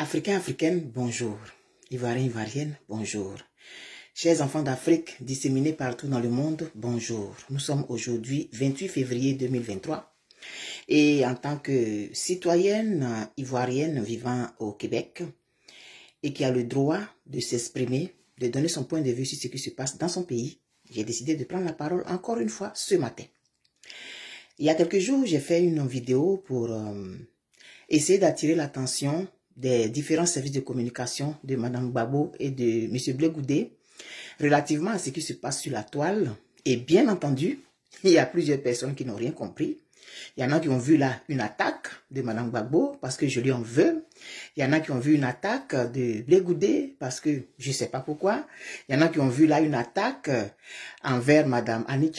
Africains, africaines, bonjour. Ivoiriens, ivoiriennes, bonjour. Chers enfants d'Afrique disséminés partout dans le monde, bonjour. Nous sommes aujourd'hui 28 février 2023 et en tant que citoyenne ivoirienne vivant au Québec et qui a le droit de s'exprimer, de donner son point de vue sur ce qui se passe dans son pays, j'ai décidé de prendre la parole encore une fois ce matin. Il y a quelques jours, j'ai fait une vidéo pour euh, essayer d'attirer l'attention des différents services de communication de Madame Babo et de Monsieur Blegoudé relativement à ce qui se passe sur la toile. Et bien entendu, il y a plusieurs personnes qui n'ont rien compris. Il y en a qui ont vu là une attaque de Madame Babo parce que je lui en veux. Il y en a qui ont vu une attaque de Blegoudé parce que je ne sais pas pourquoi. Il y en a qui ont vu là une attaque envers Madame Annie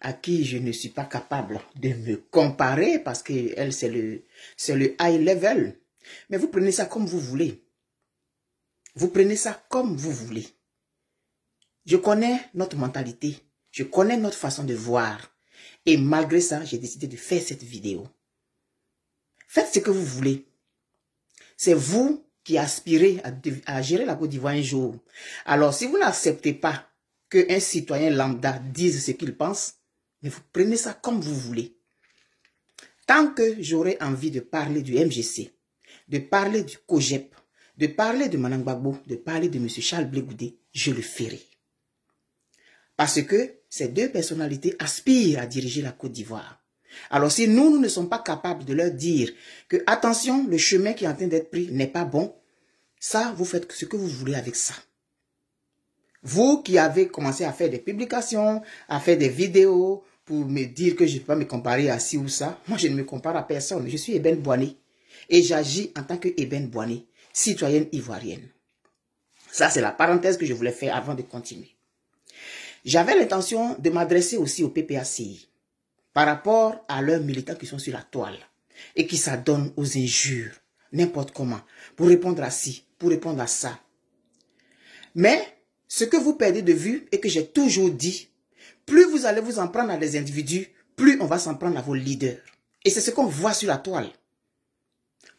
à qui je ne suis pas capable de me comparer parce que elle c'est le, c'est le high level mais vous prenez ça comme vous voulez. Vous prenez ça comme vous voulez. Je connais notre mentalité. Je connais notre façon de voir. Et malgré ça, j'ai décidé de faire cette vidéo. Faites ce que vous voulez. C'est vous qui aspirez à, gérer la Côte d'Ivoire un jour. Alors, si vous n'acceptez pas qu'un citoyen lambda dise ce qu'il pense, mais vous prenez ça comme vous voulez. Tant que j'aurai envie de parler du MGC, de parler du COGEP, de parler de Gbagbo, de parler de M. Charles Blégoudé, je le ferai. Parce que ces deux personnalités aspirent à diriger la Côte d'Ivoire. Alors si nous, nous ne sommes pas capables de leur dire que, attention, le chemin qui est en train d'être pris n'est pas bon, ça, vous faites ce que vous voulez avec ça. Vous qui avez commencé à faire des publications, à faire des vidéos pour me dire que je ne peux pas me comparer à ci ou ça, moi je ne me compare à personne, je suis Eben boinée et j'agis en tant que Eben Boané, citoyenne ivoirienne. Ça, c'est la parenthèse que je voulais faire avant de continuer. J'avais l'intention de m'adresser aussi au PPACI par rapport à leurs militants qui sont sur la toile et qui s'adonnent aux injures, n'importe comment, pour répondre à ci, pour répondre à ça. Mais ce que vous perdez de vue et que j'ai toujours dit, plus vous allez vous en prendre à des individus, plus on va s'en prendre à vos leaders. Et c'est ce qu'on voit sur la toile.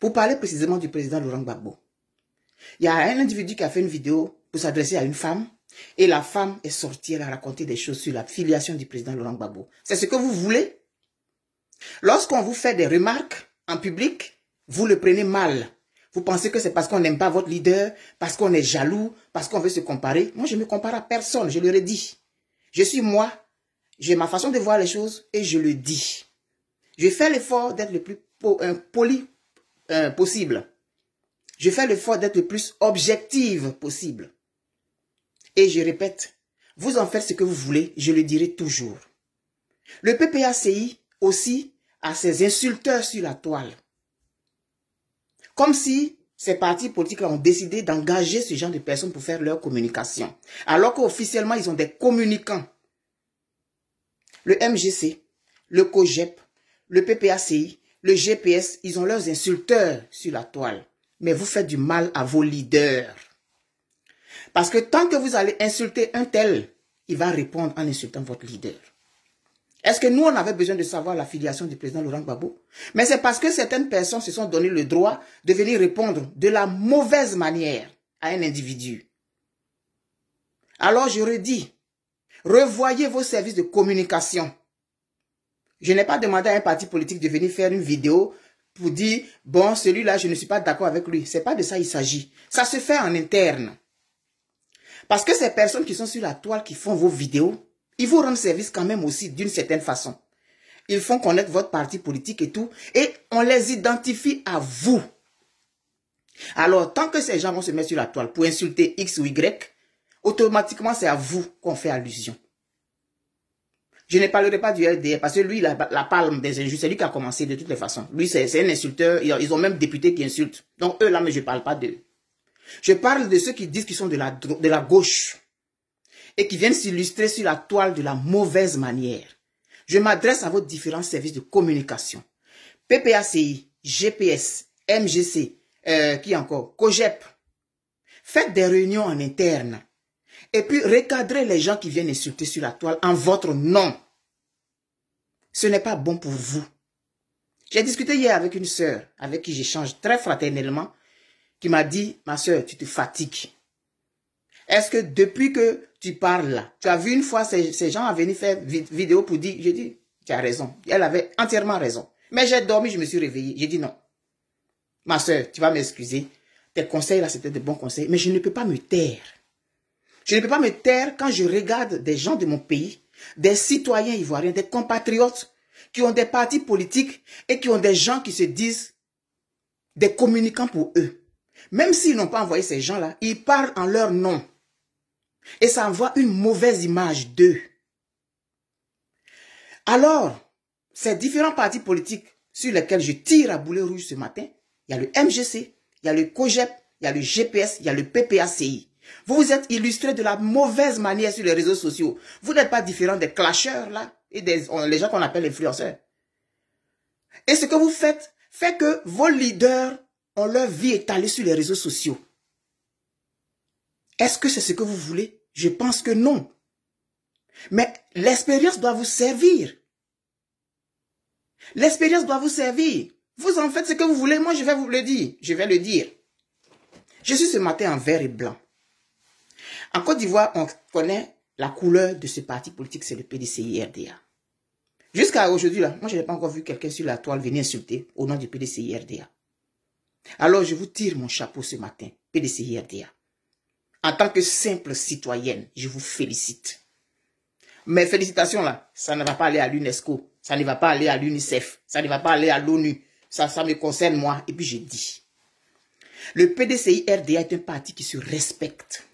Pour parler précisément du président Laurent Gbagbo, il y a un individu qui a fait une vidéo pour s'adresser à une femme et la femme est sortie, elle a raconté des choses sur la filiation du président Laurent Gbagbo. C'est ce que vous voulez Lorsqu'on vous fait des remarques en public, vous le prenez mal. Vous pensez que c'est parce qu'on n'aime pas votre leader, parce qu'on est jaloux, parce qu'on veut se comparer. Moi, je ne me compare à personne, je le dit. Je suis moi, j'ai ma façon de voir les choses et je le dis. Je fais l'effort d'être le plus poli euh, possible. Je fais le l'effort d'être le plus objective possible. Et je répète, vous en faites ce que vous voulez, je le dirai toujours. Le PPACI aussi a ses insulteurs sur la toile. Comme si ces partis politiques ont décidé d'engager ce genre de personnes pour faire leur communication. Alors qu'officiellement, ils ont des communicants. Le MGC, le COGEP, le PPACI, le GPS, ils ont leurs insulteurs sur la toile. Mais vous faites du mal à vos leaders. Parce que tant que vous allez insulter un tel, il va répondre en insultant votre leader. Est-ce que nous, on avait besoin de savoir la filiation du président Laurent Gbagbo Mais c'est parce que certaines personnes se sont donné le droit de venir répondre de la mauvaise manière à un individu. Alors je redis, revoyez vos services de communication. Je n'ai pas demandé à un parti politique de venir faire une vidéo pour dire, bon, celui-là, je ne suis pas d'accord avec lui. C'est pas de ça il s'agit. Ça se fait en interne. Parce que ces personnes qui sont sur la toile, qui font vos vidéos, ils vous rendent service quand même aussi d'une certaine façon. Ils font connaître votre parti politique et tout. Et on les identifie à vous. Alors, tant que ces gens vont se mettre sur la toile pour insulter X ou Y, automatiquement, c'est à vous qu'on fait allusion. Je ne parlerai pas du RDA parce que lui, la, palme des injustes, c'est lui qui a commencé de toutes les façons. Lui, c'est un insulteur. Ils ont même députés qui insultent. Donc eux, là, mais je ne parle pas d'eux. Je parle de ceux qui disent qu'ils sont de la, de la gauche et qui viennent s'illustrer sur la toile de la mauvaise manière. Je m'adresse à vos différents services de communication. PPACI, GPS, MGC, euh, qui encore, COGEP. Faites des réunions en interne. Et puis, recadrez les gens qui viennent insulter sur la toile en votre nom. Ce n'est pas bon pour vous. J'ai discuté hier avec une sœur avec qui j'échange très fraternellement qui m'a dit, ma sœur, tu te fatigues. Est-ce que depuis que tu parles là, tu as vu une fois ces, gens à venir faire vidéo pour dire, j'ai dit, tu as raison. Elle avait entièrement raison. Mais j'ai dormi, je me suis réveillé. J'ai dit non. Ma soeur, tu vas m'excuser. Tes conseils là, c'était de bons conseils. Mais je ne peux pas me taire. Je ne peux pas me taire quand je regarde des gens de mon pays des citoyens ivoiriens, des compatriotes qui ont des partis politiques et qui ont des gens qui se disent des communicants pour eux. Même s'ils n'ont pas envoyé ces gens-là, ils parlent en leur nom. Et ça envoie une mauvaise image d'eux. Alors, ces différents partis politiques sur lesquels je tire à boulet rouge ce matin, il y a le MGC, il y a le COGEP, il y a le GPS, il y a le PPACI. Vous vous êtes illustré de la mauvaise manière sur les réseaux sociaux. Vous n'êtes pas différent des clasheurs, là, et des les gens qu'on appelle influenceurs. Et ce que vous faites fait que vos leaders ont leur vie étalée sur les réseaux sociaux. Est-ce que c'est ce que vous voulez Je pense que non. Mais l'expérience doit vous servir. L'expérience doit vous servir. Vous en faites ce que vous voulez, moi je vais vous le dire. Je vais le dire. Je suis ce matin en vert et blanc. En Côte d'Ivoire, on connaît la couleur de ce parti politique, c'est le PDCI-RDA. Jusqu'à aujourd'hui, là, moi, je n'ai pas encore vu quelqu'un sur la toile venir insulter au nom du PDCI-RDA. Alors, je vous tire mon chapeau ce matin, PDCI-RDA. En tant que simple citoyenne, je vous félicite. Mes félicitations, là, ça ne va pas aller à l'UNESCO, ça ne va pas aller à l'UNICEF, ça ne va pas aller à l'ONU. Ça, ça me concerne, moi. Et puis, je dis. Le PDCI-RDA est un parti qui se respecte.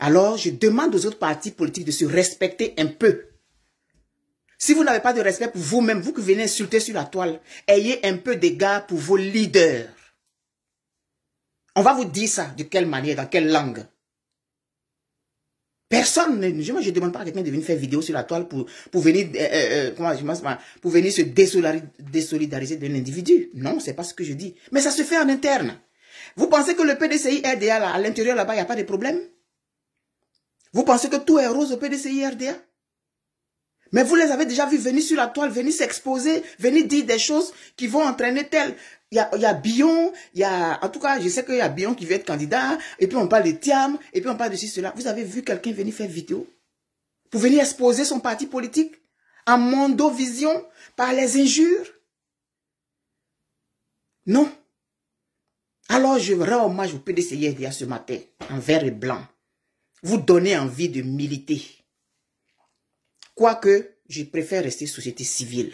Alors, je demande aux autres partis politiques de se respecter un peu. Si vous n'avez pas de respect pour vous-même, vous qui venez insulter sur la toile, ayez un peu d'égard pour vos leaders. On va vous dire ça, de quelle manière, dans quelle langue. Personne, ne, moi je ne demande pas à quelqu'un de venir faire vidéo sur la toile pour, pour venir, euh, euh, euh, pour venir se désolidariser d'un individu. Non, c'est pas ce que je dis. Mais ça se fait en interne. Vous pensez que le PDCI RDA, à l'intérieur là-bas, il n'y a pas de problème vous pensez que tout est rose au pdc Mais vous les avez déjà vus venir sur la toile, venir s'exposer, venir dire des choses qui vont entraîner tel. Il y a, il Bion, il y a... En tout cas, je sais qu'il y a Bion qui veut être candidat, et puis on parle de Tiam, et puis on parle de ci, cela. Vous avez vu quelqu'un venir faire vidéo pour venir exposer son parti politique en mondovision par les injures Non. Alors je rends hommage au PDC-IRDA ce matin, en vert et blanc vous donner envie de militer. Quoique, je préfère rester société civile.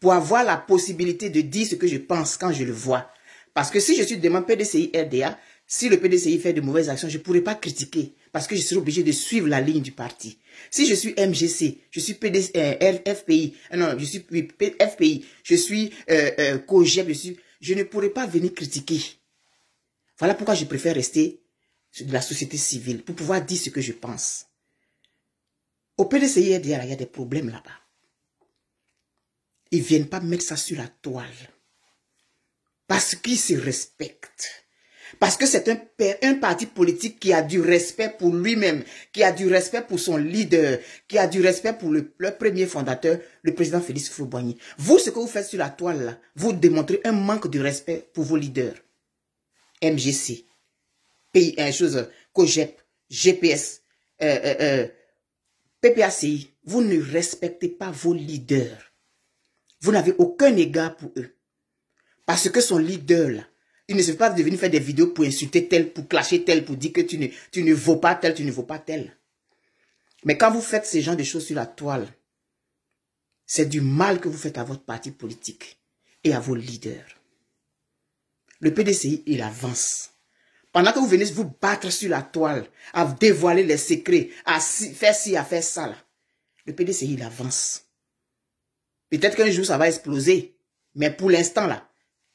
Pour avoir la possibilité de dire ce que je pense quand je le vois. Parce que si je suis demain PDCI RDA, si le PDCI fait de mauvaises actions, je ne pourrai pas critiquer parce que je serai obligé de suivre la ligne du parti. Si je suis MGC, je suis PDC, euh, FPI, euh, non, je suis FPI, je suis euh, euh COGEP, je, je ne pourrais pas venir critiquer. Voilà pourquoi je préfère rester de la société civile pour pouvoir dire ce que je pense. Au PDCI, il y a des problèmes là-bas. Ils ne viennent pas mettre ça sur la toile. Parce qu'ils se respectent. Parce que c'est un, parti politique qui a du respect pour lui-même, qui a du respect pour son leader, qui a du respect pour le, premier fondateur, le président Félix Fouboigny. Vous, ce que vous faites sur la toile, vous démontrez un manque de respect pour vos leaders. MGC, pays, un chose, COGEP, GPS, euh, euh, euh PPACI, vous ne respectez pas vos leaders. Vous n'avez aucun égard pour eux. Parce que son leader, là, il ne se fait pas de venir faire des vidéos pour insulter tel, pour clasher tel, pour dire que tu ne, tu ne vaux pas tel, tu ne vaux pas tel. Mais quand vous faites ces genre de choses sur la toile, c'est du mal que vous faites à votre parti politique et à vos leaders. Le PDCI, il avance. Pendant que vous venez vous battre sur la toile, à dévoiler les secrets, à faire ci, à faire ça, le PDCI avance. Peut-être qu'un jour, ça va exploser. Mais pour l'instant, là,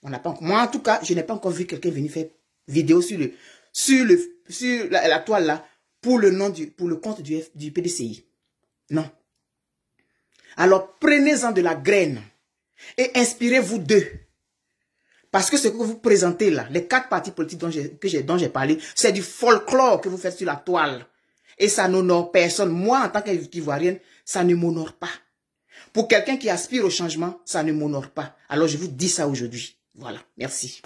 on n'a pas Moi, en tout cas, je n'ai pas encore vu quelqu'un venir faire vidéo sur le, sur le, sur la, toile, là, pour le nom du, pour le compte du, du PDCI. Non. Alors, prenez-en de la graine et inspirez-vous d'eux. Parce que ce que vous présentez là, les quatre partis politiques dont j'ai parlé, c'est du folklore que vous faites sur la toile. Et ça n'honore personne. Moi, en tant qu'Ivoirienne, ça ne m'honore pas. Pour quelqu'un qui aspire au changement, ça ne m'honore pas. Alors je vous dis ça aujourd'hui. Voilà, merci.